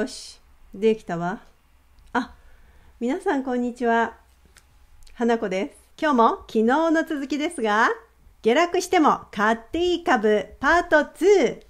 よし、できたわ。あ、皆さんこんにちは。花子です。今日も昨日の続きですが、下落しても買っていい株パート2。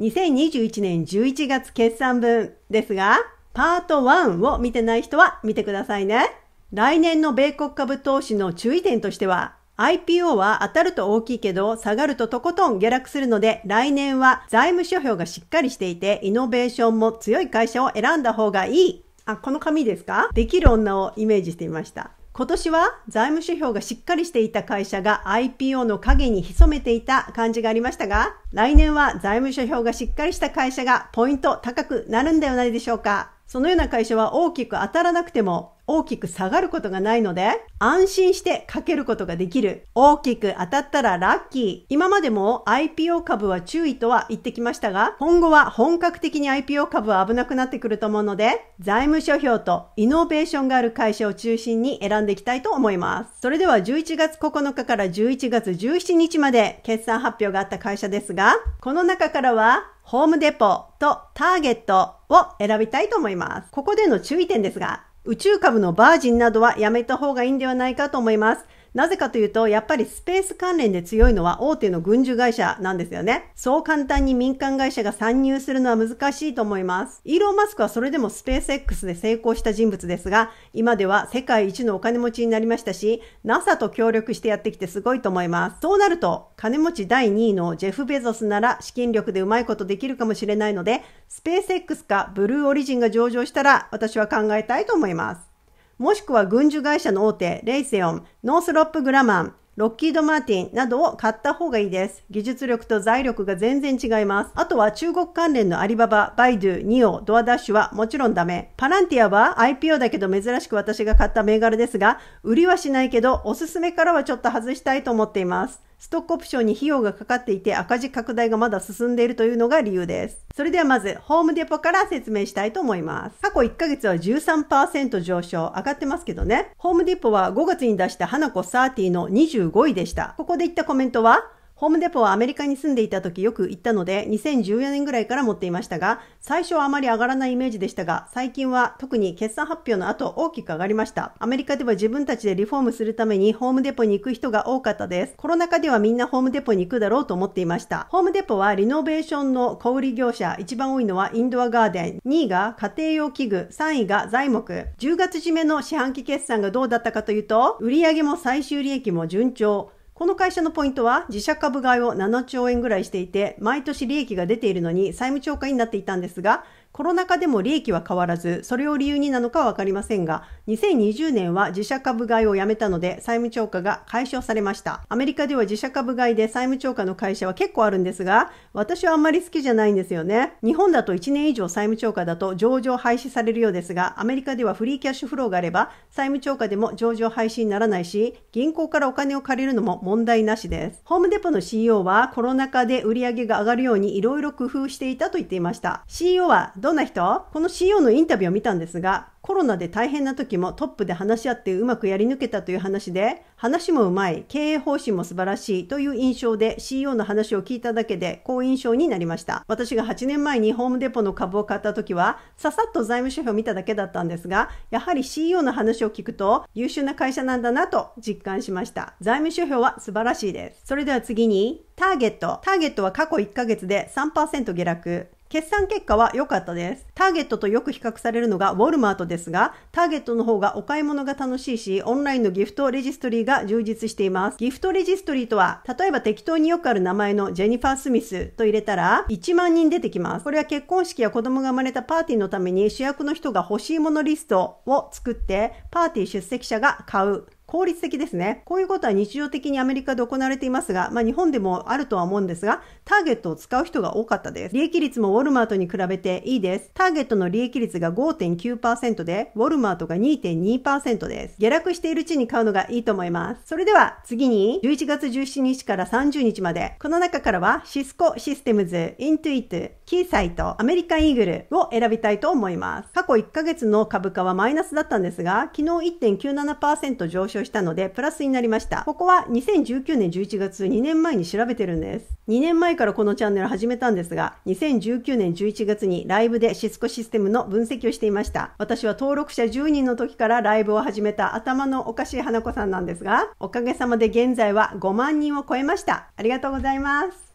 2021年11月決算分ですが、パート1を見てない人は見てくださいね。来年の米国株投資の注意点としては、IPO は当たると大きいけど、下がるととことん下落するので、来年は財務諸表がしっかりしていて、イノベーションも強い会社を選んだ方がいい。あ、この紙ですかできる女をイメージしてみました。今年は財務指標がしっかりしていた会社が IPO の陰に潜めていた感じがありましたが、来年は財務指標がしっかりした会社がポイント高くなるんではないでしょうか。そのような会社は大きく当たらなくても大きく下がることがないので、安心してかけることができる。大きく当たったらラッキー。今までも IPO 株は注意とは言ってきましたが、今後は本格的に IPO 株は危なくなってくると思うので、財務諸表とイノベーションがある会社を中心に選んでいきたいと思います。それでは11月9日から11月17日まで決算発表があった会社ですが、この中からは、ホームデポとターゲット、を選びたいと思います。ここでの注意点ですが、宇宙株のバージンなどはやめた方がいいんではないかと思います。なぜかというと、やっぱりスペース関連で強いのは大手の軍需会社なんですよね。そう簡単に民間会社が参入するのは難しいと思います。イーロン・マスクはそれでもスペース X で成功した人物ですが、今では世界一のお金持ちになりましたし、NASA と協力してやってきてすごいと思います。そうなると、金持ち第2位のジェフ・ベゾスなら資金力でうまいことできるかもしれないので、スペース X かブルーオリジンが上場したら私は考えたいと思います。もしくは軍需会社の大手、レイセオン、ノースロップグラマン、ロッキード・マーティンなどを買った方がいいです。技術力と財力が全然違います。あとは中国関連のアリババ、バイドゥ、ニオ、ドアダッシュはもちろんダメ。パランティアは IPO だけど珍しく私が買った銘柄ですが、売りはしないけど、おすすめからはちょっと外したいと思っています。ストックオプションに費用がかかっていて赤字拡大がまだ進んでいるというのが理由です。それではまず、ホームデポから説明したいと思います。過去1ヶ月は13%上昇、上がってますけどね。ホームデポは5月に出した花子30の25 25位でした。ここで言ったコメントは、ホームデポはアメリカに住んでいた時よく行ったので、2014年ぐらいから持っていましたが、最初はあまり上がらないイメージでしたが、最近は特に決算発表の後大きく上がりました。アメリカでは自分たちでリフォームするためにホームデポに行く人が多かったです。コロナ禍ではみんなホームデポに行くだろうと思っていました。ホームデポはリノベーションの小売業者、一番多いのはインドアガーデン、2位が家庭用器具、3位が材木。10月締めの四半期決算がどうだったかというと、売上も最終利益も順調。この会社のポイントは自社株買いを7兆円ぐらいしていて、毎年利益が出ているのに債務超過になっていたんですが、コロナ禍でも利益は変わらず、それを理由になのかはわかりませんが、2020年は自社株買いをやめたので、債務超過が解消されました。アメリカでは自社株買いで債務超過の会社は結構あるんですが、私はあんまり好きじゃないんですよね。日本だと1年以上債務超過だと上場廃止されるようですが、アメリカではフリーキャッシュフローがあれば、債務超過でも上場廃止にならないし、銀行からお金を借りるのも問題なしです。ホームデポの CEO はコロナ禍で売り上げが上がるように色々工夫していたと言っていました。CEO はどんな人この CEO のインタビューを見たんですが、コロナで大変な時もトップで話し合ってうまくやり抜けたという話で、話もうまい、経営方針も素晴らしいという印象で CEO の話を聞いただけで好印象になりました。私が8年前にホームデポの株を買った時は、ささっと財務諸表を見ただけだったんですが、やはり CEO の話を聞くと優秀な会社なんだなと実感しました。財務諸表は素晴らしいです。それでは次に、ターゲット。ターゲットは過去1ヶ月で3%下落。決算結果は良かったです。ターゲットとよく比較されるのがウォルマートですが、ターゲットの方がお買い物が楽しいし、オンラインのギフトレジストリーが充実しています。ギフトレジストリーとは、例えば適当によくある名前のジェニファー・スミスと入れたら、1万人出てきます。これは結婚式や子供が生まれたパーティーのために主役の人が欲しいものリストを作って、パーティー出席者が買う。効率的ですね。こういうことは日常的にアメリカで行われていますが、まあ、日本でもあるとは思うんですが、ターゲットを使う人が多かったです。利益率もウォルマートに比べていいです。ターゲットの利益率が5.9%で、ウォルマートが2.2%です。下落しているうちに買うのがいいと思います。それでは次に、11月17日から30日まで、この中からは、シスコシステムズ、イントゥイト、キーサイト、アメリカンイーグルを選びたいと思います。過去1ヶ月の株価はマイナスだったんですが、昨日1.97%上昇したので、プラスになりました。ここは2019年11月、2年前に調べてるんです。2年前からこのチャンネル始めたんですが、2019年11月にライブでシスコシステムの分析をしていました。私は登録者10人の時からライブを始めた頭のおかしい花子さんなんですが、おかげさまで現在は5万人を超えました。ありがとうございます。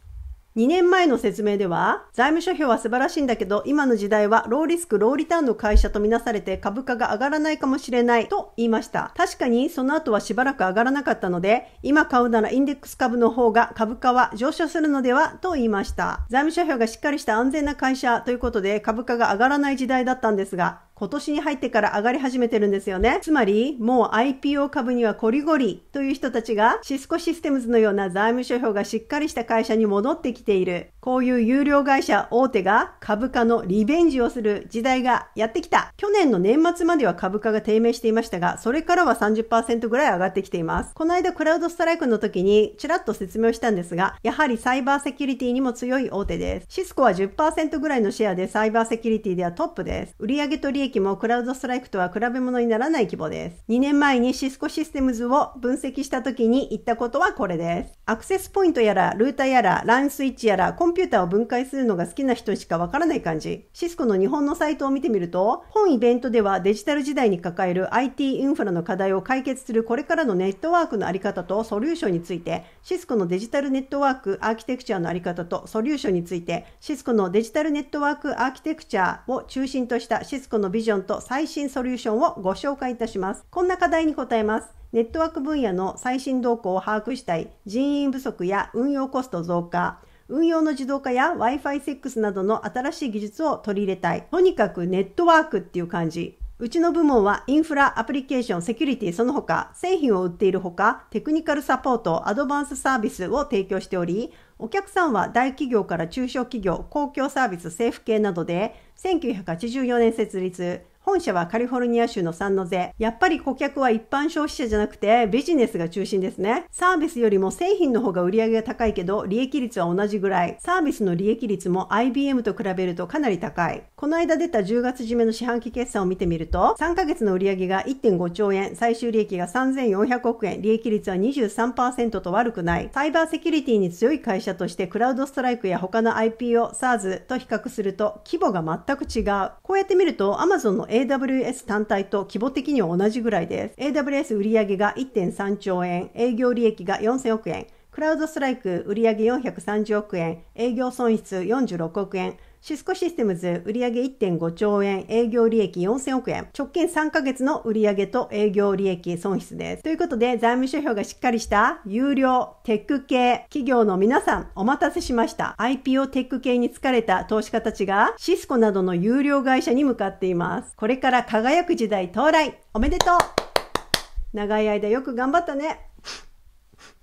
2年前の説明では、財務諸表は素晴らしいんだけど、今の時代はローリスク、ローリターンの会社とみなされて株価が上がらないかもしれないと言いました。確かにその後はしばらく上がらなかったので、今買うならインデックス株の方が株価は上昇するのではと言いました。財務諸表がしっかりした安全な会社ということで株価が上がらない時代だったんですが、今年に入ってから上がり始めてるんですよね。つまり、もう IPO 株にはこりごりという人たちが、シスコシステムズのような財務諸表がしっかりした会社に戻ってきている。こういう有料会社大手が株価のリベンジをする時代がやってきた。去年の年末までは株価が低迷していましたが、それからは30%ぐらい上がってきています。この間クラウドストライクの時にちらっと説明をしたんですが、やはりサイバーセキュリティにも強い大手です。シスコは10%ぐらいのシェアでサイバーセキュリティではトップです。売上と利益益もクラウドストライクとは比べ物にならない規模です。2年前にシスコシステムズを分析した時に言ったことはこれです。アクセスポイントやら、ルーターやら、ランスイッチやら、コンピューターを分解するのが好きな人しかわからない感じ。シスコの日本のサイトを見てみると、本イベントではデジタル時代に抱える IT インフラの課題を解決するこれからのネットワークのあり方とソリューションについて、シスコのデジタルネットワークアーキテクチャのあり方とソリューションについて、シスコのデジタルネットワークアーキテクチャを中心としたシスコのビビジョンと最新ソリューションをご紹介いたします。こんな課題に答えます。ネットワーク分野の最新動向を把握したい人員不足や運用コスト増加、運用の自動化や Wi-Fi6 などの新しい技術を取り入れたい。とにかくネットワークっていう感じ。うちの部門はインフラ、アプリケーション、セキュリティ、その他、製品を売っているほか、テクニカルサポート、アドバンスサービスを提供しており、お客さんは大企業から中小企業、公共サービス、政府系などで1984年設立、本社はカリフォルニア州のサンノゼ。やっぱり顧客は一般消費者じゃなくてビジネスが中心ですね。サービスよりも製品の方が売り上げが高いけど、利益率は同じぐらい。サービスの利益率も IBM と比べるとかなり高い。この間出た10月締めの四半期決算を見てみると、3ヶ月の売り上げが1.5兆円、最終利益が3400億円、利益率は23%と悪くない。サイバーセキュリティに強い会社としてクラウドストライクや他の IP o SARS と比較すると規模が全く違う。こうやって見ると Amazon の AWS 単体と規模的には同じぐらいです。AWS 売上が1.3兆円、営業利益が4000億円、クラウドストライク売上430億円、営業損失46億円、シスコシステムズ売上1.5兆円、営業利益4000億円、直近3ヶ月の売上と営業利益損失です。ということで、財務諸表がしっかりした有料テック系企業の皆さんお待たせしました。IPO テック系に疲れた投資家たちがシスコなどの有料会社に向かっています。これから輝く時代到来おめでとう長い間よく頑張ったね。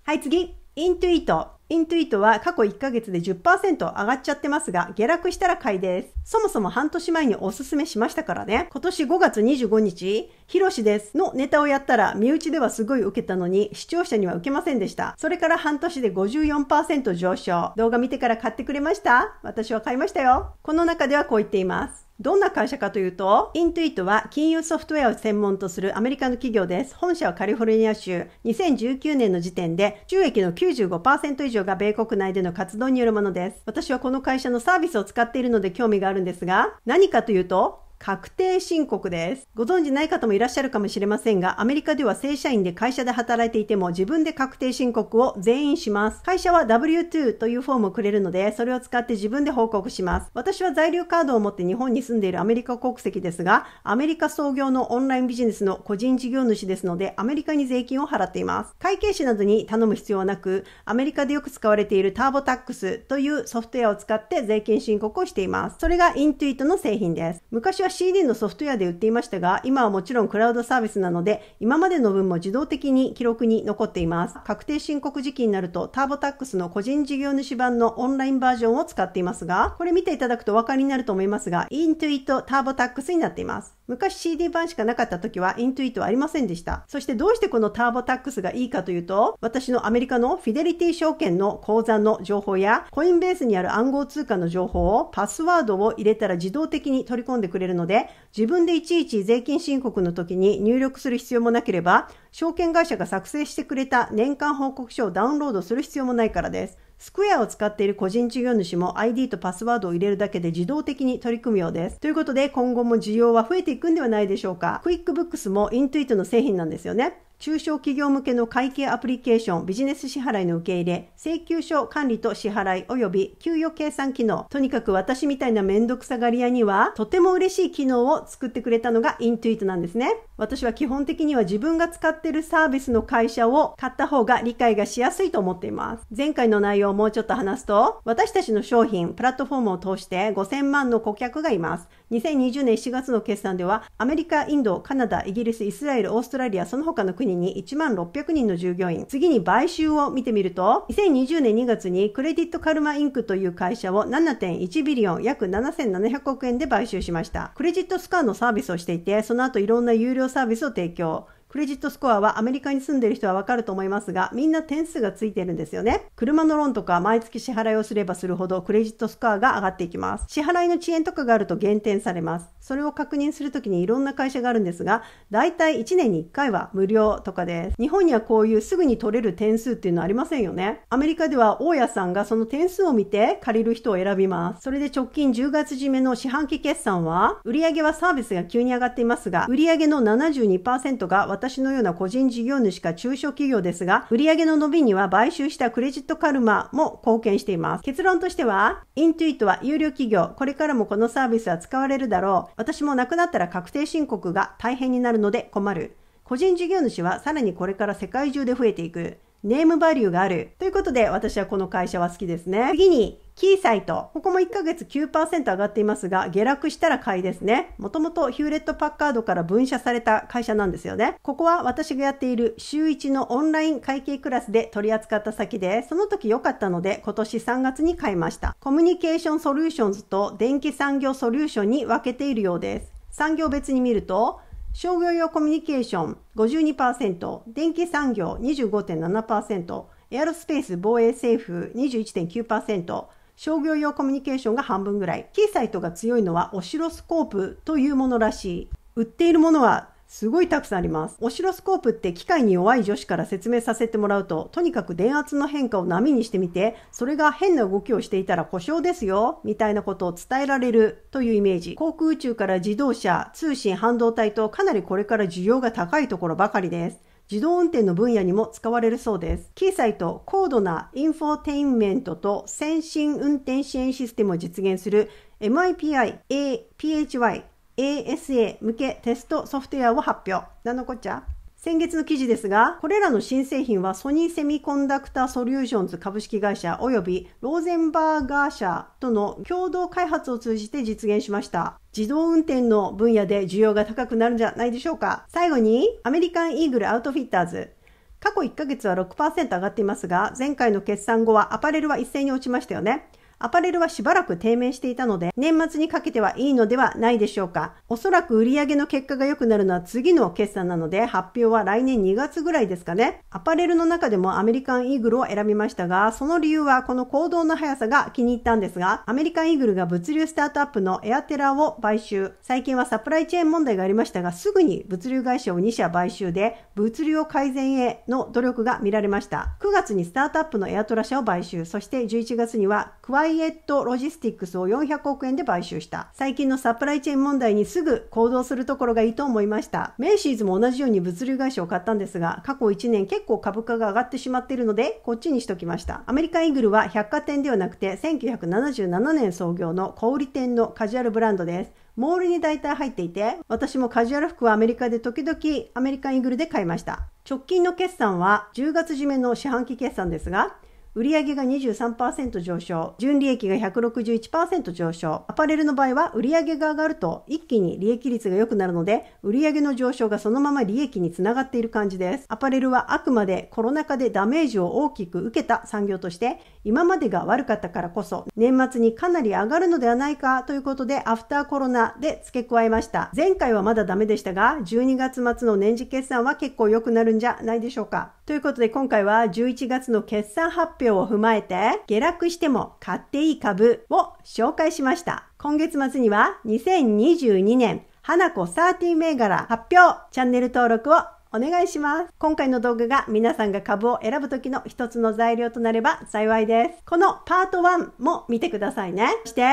はい、次。イントゥイート。イントゥイートは過去1ヶ月で10%上がっちゃってますが、下落したら買いです。そもそも半年前におすすめしましたからね。今年5月25日、ヒロシですのネタをやったら、身内ではすごい受けたのに、視聴者には受けませんでした。それから半年で54%上昇。動画見てから買ってくれました私は買いましたよ。この中ではこう言っています。どんな会社かというと、イントゥイットは金融ソフトウェアを専門とするアメリカの企業です。本社はカリフォルニア州、2019年の時点で収益の95%以上が米国内での活動によるものです。私はこの会社のサービスを使っているので興味があるんですが、何かというと、確定申告です。ご存知ない方もいらっしゃるかもしれませんが、アメリカでは正社員で会社で働いていても自分で確定申告を全員します。会社は W2 というフォームをくれるので、それを使って自分で報告します。私は在留カードを持って日本に住んでいるアメリカ国籍ですが、アメリカ創業のオンラインビジネスの個人事業主ですので、アメリカに税金を払っています。会計士などに頼む必要はなく、アメリカでよく使われているターボタックスというソフトウェアを使って税金申告をしています。それがイントゥイトの製品です。昔は CD のソフトウェアで売っていましたが、今はもちろんクラウドサービスなので、今までの分も自動的に記録に残っています。確定申告時期になると、ターボタックスの個人事業主版のオンラインバージョンを使っていますが、これ見ていただくとお分かりになると思いますが、イントゥイットターボタックスになっています。昔 CD 版しかなかった時はイントゥイートはありませんでした。そしてどうしてこのターボタックスがいいかというと、私のアメリカのフィデリティ証券の口座の情報や、コインベースにある暗号通貨の情報をパスワードを入れたら自動的に取り込んでくれるので、自分でいちいち税金申告の時に入力する必要もなければ、証券会社が作成してくれた年間報告書をダウンロードする必要もないからです。スクエアを使っている個人事業主も ID とパスワードを入れるだけで自動的に取り組むようです。ということで今後も需要は増えていくんではないでしょうか。クイックブックスもイントイトの製品なんですよね。中小企業向けの会計アプリケーション、ビジネス支払いの受け入れ、請求書管理と支払い及び給与計算機能。とにかく私みたいな面倒くさがり屋には、とても嬉しい機能を作ってくれたのがイントゥイートなんですね。私は基本的には自分が使っているサービスの会社を買った方が理解がしやすいと思っています。前回の内容をもうちょっと話すと、私たちの商品、プラットフォームを通して5000万の顧客がいます。2020年7月の決算では、アメリカ、インド、カナダ、イギリス、イスラエル、オーストラリア、その他の国国に1万600人の従業員。次に買収を見てみると、2020年2月にクレディットカルマインクという会社を7.1ビリオン、約7700億円で買収しました。クレジットスカーのサービスをしていて、その後いろんな有料サービスを提供。クレジットスコアはアメリカに住んでる人はわかると思いますが、みんな点数がついてるんですよね。車のローンとか毎月支払いをすればするほどクレジットスコアが上がっていきます。支払いの遅延とかがあると減点されます。それを確認するときにいろんな会社があるんですが、だいたい1年に1回は無料とかです。日本にはこういうすぐに取れる点数っていうのはありませんよね。アメリカでは大家さんがその点数を見て借りる人を選びます。それで直近10月締めの四半期決算は、売上はサービスが急に上がっていますが、売上の72%が私のような個人事業主か中小企業ですが、売上の伸びには買収したクレジットカルマも貢献しています。結論としては、イントゥイットは有料企業、これからもこのサービスは使われるだろう。私も亡くなったら確定申告が大変になるので困る。個人事業主はさらにこれから世界中で増えていく。ネームバリューがある。ということで、私はこの会社は好きですね。次に、キーサイト。ここも1ヶ月9%上がっていますが、下落したら買いですね。もともとヒューレット・パッカードから分社された会社なんですよね。ここは私がやっている週1のオンライン会計クラスで取り扱った先で、その時良かったので今年3月に買いました。コミュニケーションソリューションズと電気産業ソリューションに分けているようです。産業別に見ると、商業用コミュニケーション52%、電気産業25.7%、エアロスペース防衛政府21.9%、商業用コミュニケーションが半分ぐらい。キーサイトが強いのはオシロスコープというものらしい。売っているものはすごいたくさんあります。オシロスコープって機械に弱い女子から説明させてもらうと、とにかく電圧の変化を波にしてみて、それが変な動きをしていたら故障ですよ、みたいなことを伝えられるというイメージ。航空宇宙から自動車、通信、半導体とかなりこれから需要が高いところばかりです。自動運転の分野にも使われるそうです。キーサイト、高度なインフォテインメントと先進運転支援システムを実現する MIPI、APHY ASA 向けテストソフトウェアを発表。なんのこっちゃ先月の記事ですが、これらの新製品はソニーセミコンダクタソリューションズ株式会社及びローゼンバーガー社との共同開発を通じて実現しました。自動運転の分野で需要が高くなるんじゃないでしょうか。最後に、アメリカンイーグルアウトフィッターズ。過去1ヶ月は6%上がっていますが、前回の決算後はアパレルは一斉に落ちましたよね。アパレルはしばらく低迷していたので、年末にかけてはいいのではないでしょうか。おそらく売上の結果が良くなるのは次の決算なので、発表は来年2月ぐらいですかね。アパレルの中でもアメリカンイーグルを選びましたが、その理由はこの行動の速さが気に入ったんですが、アメリカンイーグルが物流スタートアップのエアテラを買収。最近はサプライチェーン問題がありましたが、すぐに物流会社を2社買収で、物流改善への努力が見られました。9月にスタートアップのエアトラ社を買収、そして11月にはクワイエット・ロジスティックスを400億円で買収した。最近のサプライチェーン問題にすぐ行動するところがいいと思いました。メイシーズも同じように物流会社を買ったんですが、過去1年結構株価が上がってしまっているので、こっちにしときました。アメリカイーグルは百貨店ではなくて、1977年創業の小売店のカジュアルブランドです。モールに大体入っていて、私もカジュアル服はアメリカで時々アメリカイーグルで買いました。直近の決算は10月締めの四半期決算ですが、売上が23%上昇、純利益が161%上昇。アパレルの場合は売上が上がると一気に利益率が良くなるので、売上の上昇がそのまま利益につながっている感じです。アパレルはあくまでコロナ禍でダメージを大きく受けた産業として、今までが悪かったからこそ、年末にかなり上がるのではないかということで、アフターコロナで付け加えました。前回はまだダメでしたが、12月末の年次決算は結構良くなるんじゃないでしょうか。ということで今回は11月の決算発表表を踏まえて、下落しても買っていい株を紹介しました。今月末には2022年花子1 3銘柄発表チャンネル登録をお願いします。今回の動画が皆さんが株を選ぶ時の一つの材料となれば幸いです。このパート1も見てくださいね。そして、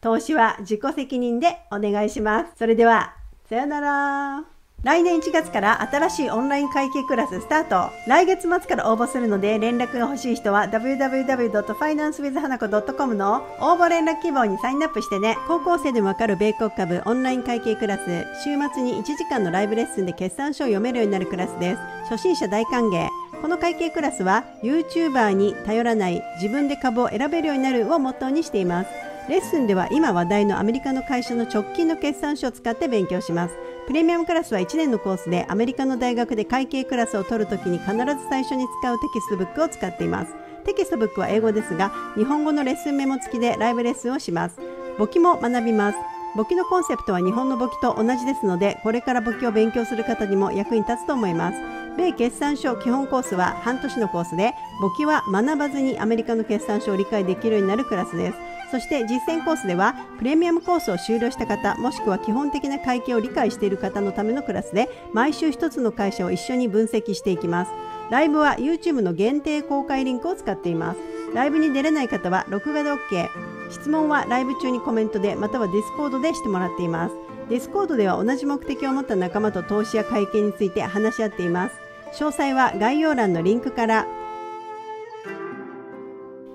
投資は自己責任でお願いします。それでは、さよなら。来年1月から新しいオンライン会計クラススタート来月末から応募するので連絡が欲しい人は www.financewithhanako.com の応募連絡希望にサインアップしてね高校生でもわかる米国株オンライン会計クラス週末に1時間のライブレッスンで決算書を読めるようになるクラスです初心者大歓迎この会計クラスは YouTuber に頼らない自分で株を選べるようになるをモットーにしていますレッスンでは今話題のアメリカの会社の直近の決算書を使って勉強しますプレミアムクラスは1年のコースでアメリカの大学で会計クラスを取るときに必ず最初に使うテキストブックを使っていますテキストブックは英語ですが日本語のレッスンメモ付きでライブレッスンをします簿記も学びます簿記のコンセプトは日本の簿記と同じですのでこれから簿記を勉強する方にも役に立つと思います米決算書基本コースは半年のコースで簿記は学ばずにアメリカの決算書を理解できるようになるクラスですそして実践コースではプレミアムコースを終了した方もしくは基本的な会計を理解している方のためのクラスで毎週1つの会社を一緒に分析していきますライブは YouTube の限定公開リンクを使っていますライブに出れない方は録画で OK 質問はライブ中にコメントでまたは Discord でしてもらっています Discord では同じ目的を持った仲間と投資や会計について話し合っています詳細は概要欄のリンクから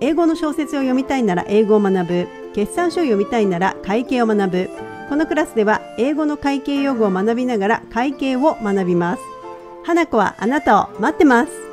英語の小説を読みたいなら英語を学ぶ決算書を読みたいなら会計を学ぶこのクラスでは英語の会計用語を学びながら会計を学びます花子はあなたを待ってます